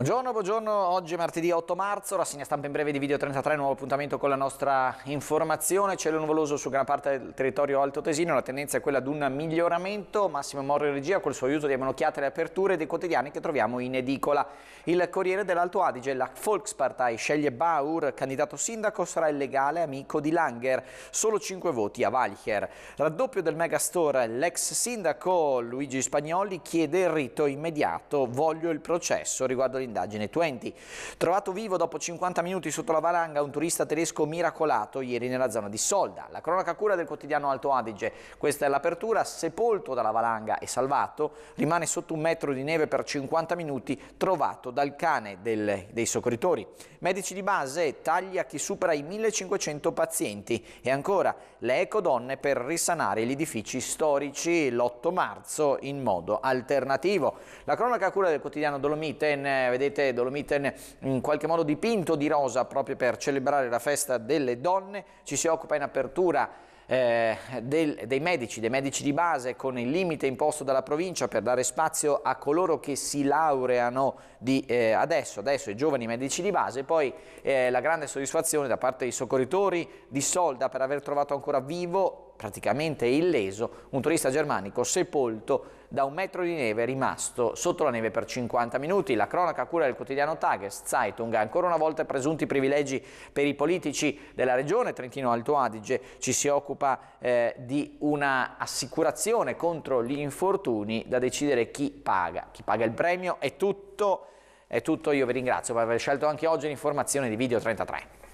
Buongiorno, buongiorno, oggi è martedì 8 marzo, rassegna stampa in breve di Video 33, nuovo appuntamento con la nostra informazione, cielo nuvoloso su gran parte del territorio alto tesino, la tendenza è quella di un miglioramento, Massimo Morro in regia col suo aiuto diamo un'occhiata alle aperture dei quotidiani che troviamo in edicola. Il Corriere dell'Alto Adige, la Volkspartei sceglie Baur, candidato sindaco, sarà il legale amico di Langer, solo 5 voti a Valcher. Raddoppio del Megastore, l'ex sindaco Luigi Spagnoli chiede il rito immediato, voglio il processo riguardo indagine 20. Trovato vivo dopo 50 minuti sotto la valanga un turista tedesco miracolato ieri nella zona di Solda. La cronaca cura del quotidiano Alto Adige. Questa è l'apertura, sepolto dalla valanga e salvato, rimane sotto un metro di neve per 50 minuti, trovato dal cane del, dei soccorritori. Medici di base, taglia chi supera i 1500 pazienti e ancora le ecodonne per risanare gli edifici storici l'8 marzo in modo alternativo. La cronaca cura del quotidiano Dolomite, vedete eh, vedete Dolomiten in qualche modo dipinto di rosa proprio per celebrare la festa delle donne, ci si occupa in apertura eh, del, dei medici, dei medici di base con il limite imposto dalla provincia per dare spazio a coloro che si laureano di, eh, adesso, adesso i giovani medici di base, poi eh, la grande soddisfazione da parte dei soccorritori di Solda per aver trovato ancora vivo praticamente illeso, un turista germanico sepolto da un metro di neve rimasto sotto la neve per 50 minuti. La cronaca cura del quotidiano Tages, Zeitung, ancora una volta presunti privilegi per i politici della regione Trentino-Alto Adige, ci si occupa eh, di una assicurazione contro gli infortuni da decidere chi paga. Chi paga il premio è tutto, è tutto, io vi ringrazio per aver scelto anche oggi l'informazione di Video 33.